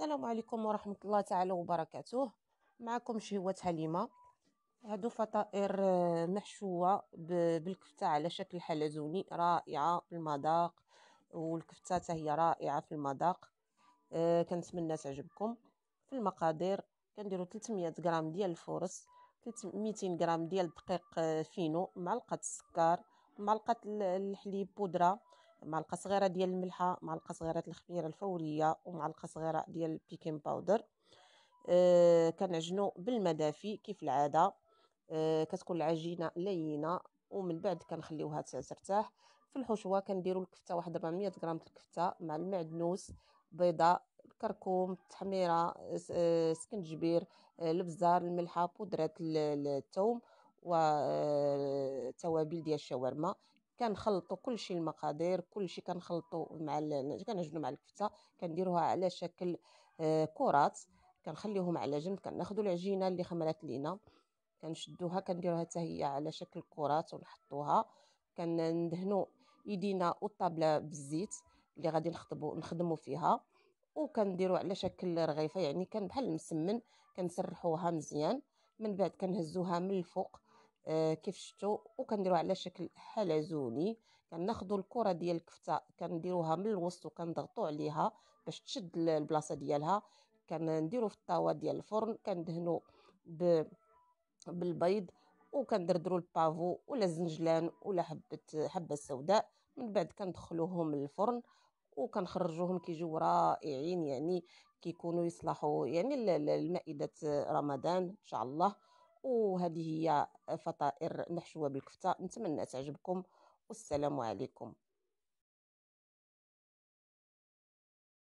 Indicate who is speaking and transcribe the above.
Speaker 1: السلام عليكم ورحمة الله تعالى وبركاته معكم شهوة حليمة هادو فطائر آه، محشوة بالكفتة على شكل حلزوني رائعة في المذاق والكفتة هي رائعة في المذاق آه، كنتمنى تعجبكم في المقادير كنديرو 300 غرام ديال الفورس 300 غرام ديال الدقيق آه، فينو معلقة السكر معلقة الحليب بودرة معلقه صغيره ديال الملحه معلقه صغيره الخميره الفوريه ومعلقه صغيره ديال البيكين باودر آه، كنعجنوا كنعجنو بالماء دافي كيف العاده آه، كتكون العجينه لينه ومن بعد كنخليوها ترتاح في الحشوه كنديروا الكفته واحد 400 غرام الكفته مع المعدنوس بيضه الكركم التحميره آه، سكنجبير البزار الملحه بودره الثوم وتوابل ديال الشاورما كنخلطوا كلشي المقادير كلشي كنخلطوا مع كنعجنوا مع الكفته كنديروها على شكل آه، كرات كنخليهم على جنب كناخذوا العجينه اللي خمرات لينا كنشدوها كنديروها حتى هي على شكل كرات ونحطوها كندهنوا ايدينا والطابله بالزيت اللي غادي نخدموا نخدموا فيها وكنديروا على شكل رغيفه يعني كان بحال المسمن كنسرحوها مزيان من بعد كنهزوها من الفوق آه، كيف شفتوا وكنديروها على شكل حلزوني كناخذوا الكره ديال الكفته كنديروها من الوسط وكنضغطوا عليها باش تشد البلاصه ديالها كنديروا في الطاوه ديال الفرن كندهنوا ب... بالبيض وكندردروا البافو ولا الزنجلان ولا حبه حبه سوداء من بعد كندخلوهم للفرن وكنخرجوهم كيجيو رائعين يعني كيكونوا يصلحوا يعني لمائده رمضان ان شاء الله وهذه هي فطائر محشوة بالكفتة نتمنى تعجبكم والسلام عليكم